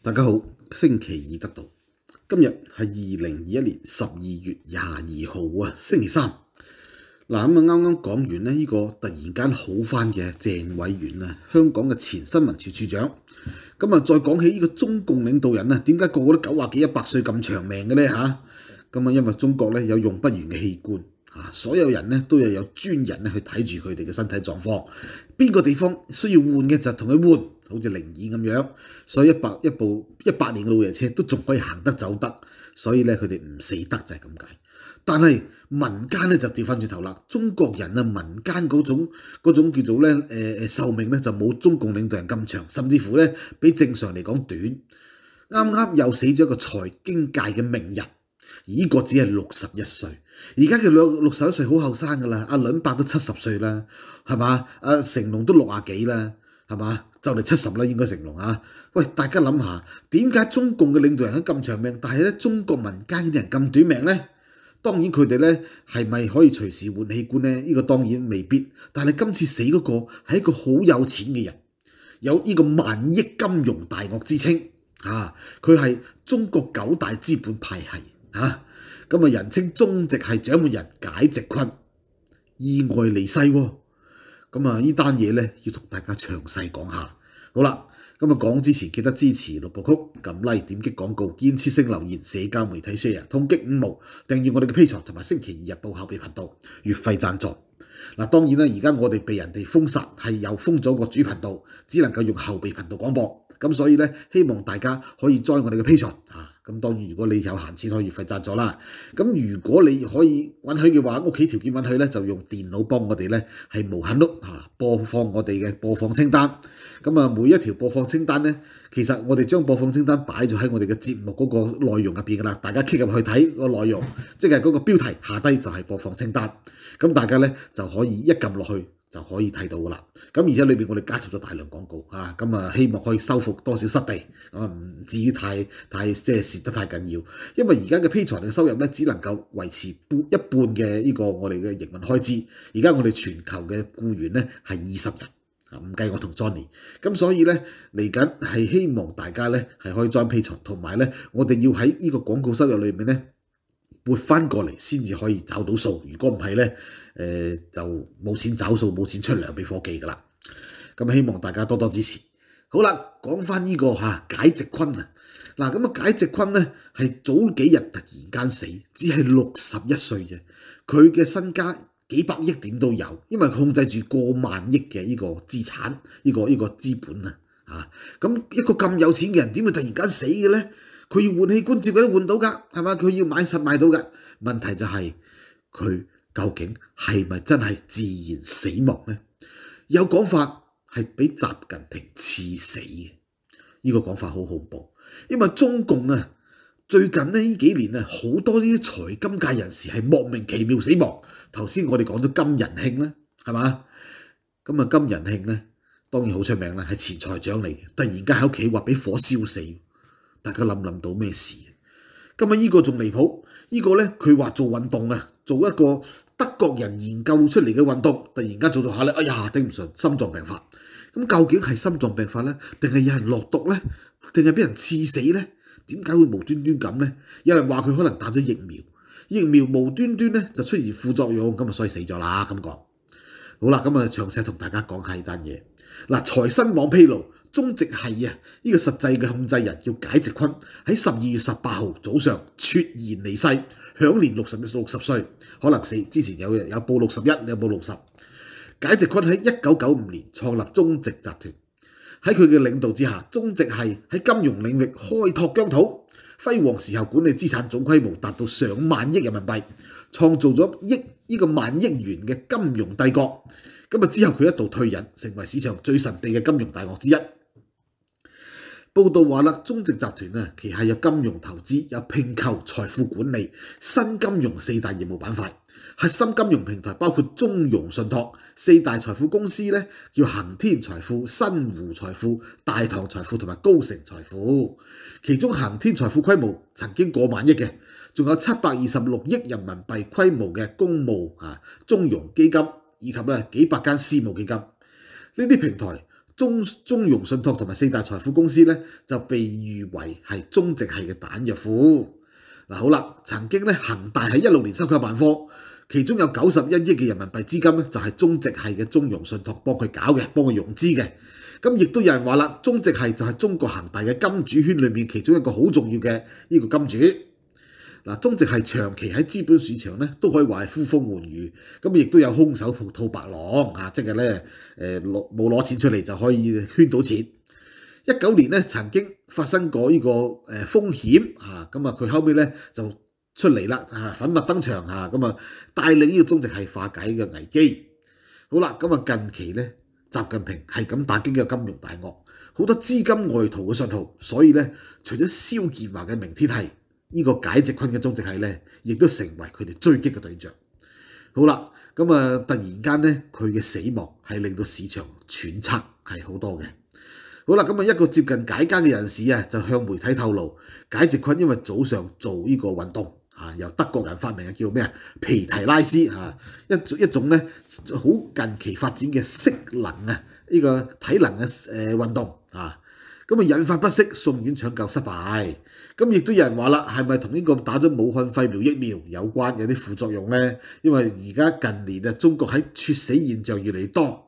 大家好，星期二得到今日系二零二一年十二月廿二号啊，星期三嗱咁啊，啱啱讲完咧呢个突然间好翻嘅郑伟元啊，香港嘅前新闻处处长咁啊，再讲起呢个中共领导人啊，点解个个都九啊几一百岁咁长命嘅咧吓？咁啊，因为中国咧有用不完嘅器官。所有人咧都要有專人咧去睇住佢哋嘅身體狀況，邊個地方需要換嘅就同佢換，好似靈耳咁樣。所以一百一部一百年嘅老爺車都仲可以行得走得，所以咧佢哋唔死得就係咁解。但係民間咧就調翻轉頭啦，中國人啊民間嗰種嗰種叫做咧誒誒壽命咧就冇中共領導人咁長，甚至乎咧比正常嚟講短。啱啱又死咗一個財經界嘅名人。呢個只係六十一歲，而家佢六六十一歲好後生㗎啦。阿倫伯都七十歲啦，係嘛？阿成龍都六啊幾啦，係嘛？就嚟七十啦，應該成龍啊！喂，大家諗下，點解中共嘅領導人咁長命，但係咧中國民間啲人咁短命咧？當然佢哋咧係咪可以隨時換器官咧？呢個當然未必。但係今次死嗰個係一個好有錢嘅人，有呢個萬億金融大惡之稱啊！佢係中國九大資本派系。嚇！咁啊，人稱中直係掌門人解直坤，意外離世喎。咁啊，依單嘢咧要同大家詳細講下。好啦，咁啊講之前記得支持六部曲，咁 e 點擊廣告，堅持性留言，社交媒體 share，通擊五毛，訂閱我哋嘅 P 台同埋星期二日報後備頻道月費贊助。嗱，當然啦，而家我哋被人哋封殺，係又封咗個主頻道，只能夠用後備頻道廣播。咁所以咧，希望大家可以 join 我哋嘅 P 台咁當然，如果你有閒錢可以月費贊助啦。咁如果你可以允許嘅話，屋企條件允許咧，就用電腦幫我哋咧係無限碌嚇播放我哋嘅播放清單。咁啊，每一條播放清單咧，其實我哋將播放清單擺咗喺我哋嘅節目嗰個內容入邊噶啦。大家 click 入去睇個內容，即係嗰個標題下低就係播放清單。咁大家咧就可以一撳落去。就可以睇到噶啦。咁而且裏面我哋加插咗大量廣告，啊，咁啊希望可以收復多少失地，啊唔至於太太即係蝕得太緊要。因為而家嘅披財嘅收入咧，只能夠維持半一半嘅呢個我哋嘅營運開支。而家我哋全球嘅僱員咧係二十人，啊唔計我同 Johnny。咁所以咧嚟緊係希望大家咧係可以裝披財，同埋咧我哋要喺呢個廣告收入裏面咧撥翻過嚟先至可以找到數。如果唔係咧，诶，就冇钱找数，冇钱出粮俾科技噶啦。咁希望大家多多支持。好啦，讲翻呢个吓解直坤啊。嗱，咁啊解直坤咧系早几日突然间死，只系六十一岁啫。佢嘅身家几百亿点都有，因为控制住过万亿嘅呢个资产，呢个呢个资本啊。啊，咁一个咁有钱嘅人，点会突然间死嘅咧？佢要换器官，照佢都换到噶，系嘛？佢要买實买到噶。问题就系佢。究竟系咪真系自然死亡呢？有讲法系俾习近平刺死嘅，呢个讲法好恐怖。因为中共啊，最近呢几年啊，好多啲财金界人士系莫名其妙死亡。头先我哋讲咗金仁庆啦，系嘛？咁啊金仁庆咧，当然好出名啦，系前财长嚟嘅，突然间喺屋企话俾火烧死，大家谂谂到咩事？今日呢个仲离谱。呢个咧，佢话做运动啊，做一个德国人研究出嚟嘅运动，突然间做做下咧，哎呀顶唔顺，心脏病发。咁究竟系心脏病发咧，定系有人落毒咧，定系俾人刺死咧？点解会无端端咁咧？有人话佢可能打咗疫苗，疫苗无端端咧就出现副作用，咁啊所以死咗啦咁讲。好啦，咁啊详细同大家讲下呢单嘢。嗱，财新网披露。中植系啊，呢个实际嘅控制人叫解直坤，喺十二月十八号早上猝然离世，享年六十六十岁，可能死之前有有报六十一，有报六十。解直坤喺一九九五年创立中植集团，喺佢嘅领导之下，中植系喺金融领域开拓疆土，辉煌时候管理资产总规模达到上万亿人民币，创造咗亿呢个万亿元嘅金融帝国。咁啊之后佢一度退隐，成为市场最神秘嘅金融大鳄之一。报道话啦，中植集团啊，旗下有金融投资、有并购、财富管理、新金融四大业务板块。核心金融平台包括中融信托，四大财富公司咧叫恒天财富、新湖财富、大唐财富同埋高盛财富。其中恒天财富规模曾经过万亿嘅，仲有七百二十六亿人民币规模嘅公募啊，中融基金以及咧几百间私募基金呢啲平台。中中融信托同埋四大财富公司咧就被誉为系中植系嘅彈药库。嗱好啦，曾經咧恒大喺一六年收购万科，其中有九十一億嘅人民幣資金咧就係中植系嘅中融信托幫佢搞嘅，幫佢融資嘅。咁亦都有人話啦，中植系就係中國恒大嘅金主圈裏面其中一個好重要嘅呢個金主。嗱，中植係長期喺資本市場咧，都可以話係呼風喚雨，咁亦都有空手套白狼啊！即係咧，誒攞冇攞錢出嚟就可以圈到錢。一九年咧，曾經發生過呢個誒風險啊，咁啊，佢後屘咧就出嚟啦，粉墨登場啊，咁啊，帶領呢個中植係化解嘅個危機。好啦，咁啊，近期咧，習近平係咁打擊個金融大鱷，好多資金外逃嘅信號，所以咧，除咗蕭建華嘅明天係。呢個解直坤嘅症植係咧，亦都成為佢哋追擊嘅對象。好啦，咁啊，突然間咧，佢嘅死亡係令到市場揣測係好多嘅。好啦，咁啊，一個接近解家嘅人士啊，就向媒體透露，解直坤因為早上做呢個運動，啊，由德國人發明嘅叫咩啊，皮提拉斯啊，一一種咧好近期發展嘅適能啊，呢個體能嘅誒運動啊。咁啊！引發不適，送院搶救失敗。咁亦都有人話啦，係咪同呢個打咗武漢肺苗疫苗有關？有啲副作用咧。因為而家近年啊，中國喺猝死現象越嚟越多。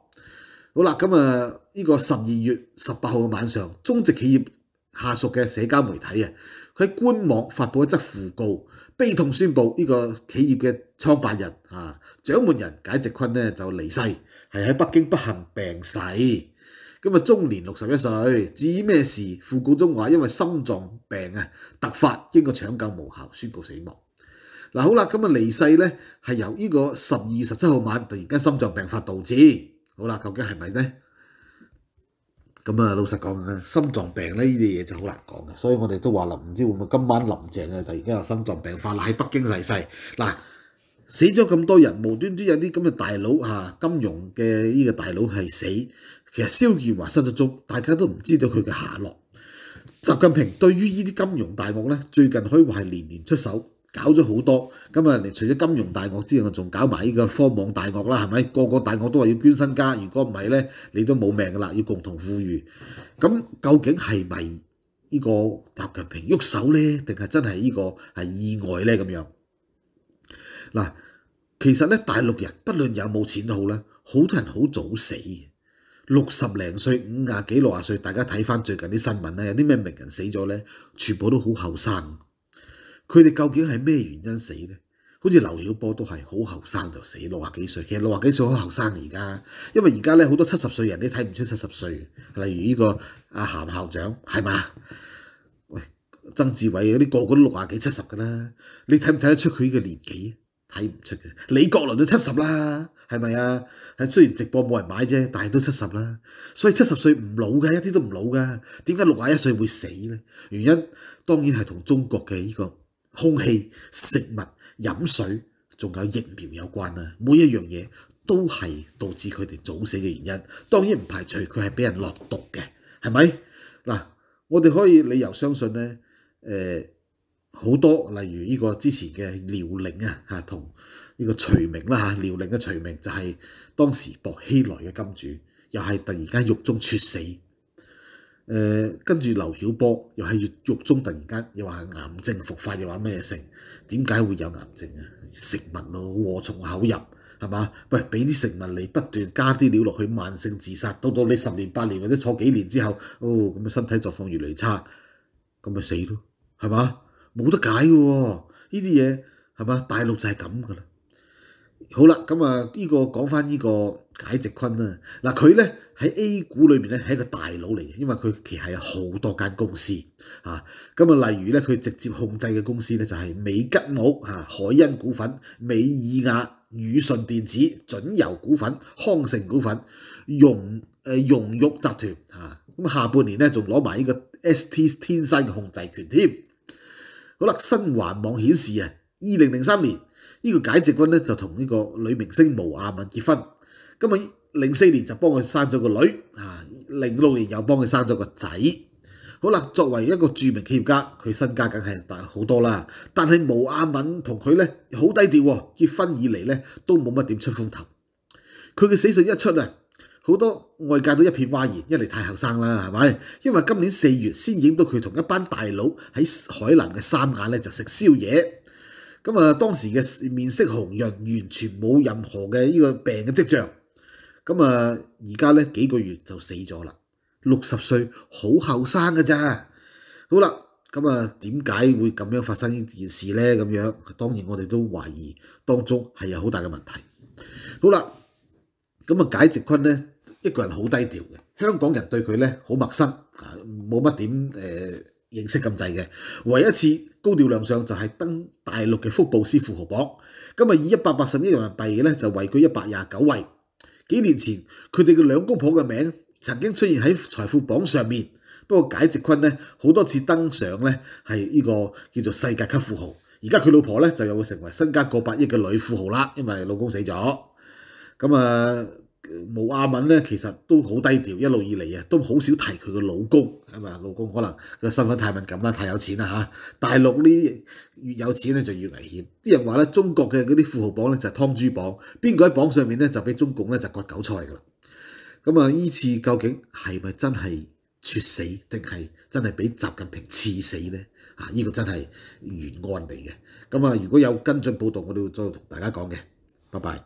好啦，咁啊，呢個十二月十八號嘅晚上，中植企業下屬嘅社交媒體啊，佢喺官網發布一則附告，悲痛宣布呢個企業嘅創辦人啊，掌門人解直坤咧就離世，係喺北京不幸病逝。咁啊，中年六十一岁，至于咩事，傅谷中话因为心脏病啊，突发经过抢救无效，宣告死亡。嗱，好啦，咁啊离世咧系由呢个十二十七号晚突然间心脏病发导致。好啦，究竟系咪咧？咁啊，老实讲啊，心脏病咧呢啲嘢就好难讲嘅，所以我哋都话林唔知会唔会今晚林郑啊突然间有心脏病发啦，喺北京离世嗱。死咗咁多人，無端端有啲咁嘅大佬嚇，金融嘅呢個大佬係死。其實蕭建華失咗蹤，大家都唔知道佢嘅下落。習近平對於呢啲金融大惡咧，最近虛話係年年出手，搞咗好多。咁啊，除咗金融大惡之外，仲搞埋呢個科網大惡啦，係咪？個個大惡都話要捐身家，如果唔係咧，你都冇命噶啦，要共同富裕。咁究竟係咪呢個習近平喐手咧，定係真係呢個係意外咧？咁樣？嗱，其實咧，大陸人不論有冇錢都好啦，好多人好早死六十零歲、五廿幾、六廿歲，大家睇翻最近啲新聞咧，有啲咩名人死咗咧，全部都好後生。佢哋究竟係咩原因死咧？好似劉曉波都係好後生就死，六廿幾歲，其實六廿幾歲好後生而家，因為而家咧好多七十歲人你睇唔出七十歲，例如呢個阿鹹校長係嘛？喂，曾志偉嗰啲個個都六廿幾七十噶啦，你睇唔睇得出佢呢個年紀？睇唔出嘅，李国麟都七十啦，系咪啊？雖然直播冇人買啫，但係都七十啦。所以七十歲唔老嘅，一啲都唔老噶。點解六廿一歲會死咧？原因當然係同中國嘅呢個空氣、食物、飲水仲有疫苗有關啦。每一樣嘢都係導致佢哋早死嘅原因。當然唔排除佢係俾人落毒嘅，係咪？嗱，我哋可以理由相信咧，誒。好多例如呢個之前嘅遼寧啊，同呢個徐明啦嚇，遼寧嘅徐明就係當時薄熙來嘅金主，又係突然間獄中猝死。誒，跟住劉曉波又係獄中突然間又話癌症復發，又話咩性？點解會有癌症啊？食物咯，祸从口入，係嘛？喂，俾啲食物你不斷加啲料落去，慢性自殺，到到你十年八年或者坐幾年之後，哦咁嘅身體狀況越嚟差，咁咪死咯，係嘛？冇得解嘅喎，呢啲嘢係嘛？大陸就係咁噶啦。好啦，咁啊呢個講翻呢個解直坤啊。嗱佢咧喺 A 股裏面咧係一個大佬嚟嘅，因為佢旗下有好多間公司啊。咁啊，例如咧佢直接控制嘅公司咧就係美吉姆啊、海欣股份、美爾亞、宇顺電子、准油股份、康盛股份、融誒融玉集團啊。咁下半年咧仲攞埋呢個 S T 天山嘅控制權添。好啦，新環網顯示啊，二零零三年呢個解直军咧就同呢個女明星毛阿敏結婚，咁啊零四年就幫佢生咗個女，啊零六年又幫佢生咗個仔。好啦，作為一個著名企業家，佢身家梗係大好多啦，但係毛阿敏同佢咧好低調，結婚以嚟咧都冇乜點出風頭。佢嘅死訊一出啊！好多外界都一片哗然，一嚟太后生啦，系咪？因为今年四月先影到佢同一班大佬喺海南嘅三亚咧，就食宵夜，咁啊，当时嘅面色红润，完全冇任何嘅呢个病嘅迹象。咁啊，而家咧几个月就死咗啦，六十岁好后生嘅咋？好啦，咁啊，点解会咁样发生呢件事咧？咁样，当然我哋都怀疑当中系有好大嘅问题。好啦。咁啊，解直坤咧，一个人好低调嘅，香港人对佢咧好陌生，冇乜点诶认识咁滞嘅。唯一一次高调亮相就系登大陆嘅福布斯富豪榜，咁啊以一百八十亿人民币咧就位居一百廿九位。几年前佢哋嘅两公婆嘅名曾经出现喺财富榜上面，不过解直坤咧好多次登上咧系呢个叫做世界级富豪。而家佢老婆咧就又会成为身家过百亿嘅女富豪啦，因为老公死咗。咁啊，毛阿敏咧，其實都好低調，一路以嚟啊，都好少提佢個老公，咁啊？老公可能個身份太敏感啦，太有錢啦嚇。大陸呢啲越有錢咧就越危險，啲人話咧，中國嘅嗰啲富豪榜咧就係湯豬榜，邊個喺榜上面咧就俾中共咧就割韭菜㗎啦。咁啊，依次究竟係咪真係猝死，定係真係俾習近平刺死咧？啊，依個真係原案嚟嘅。咁啊，如果有跟進報道，我哋會再同大家講嘅。拜拜。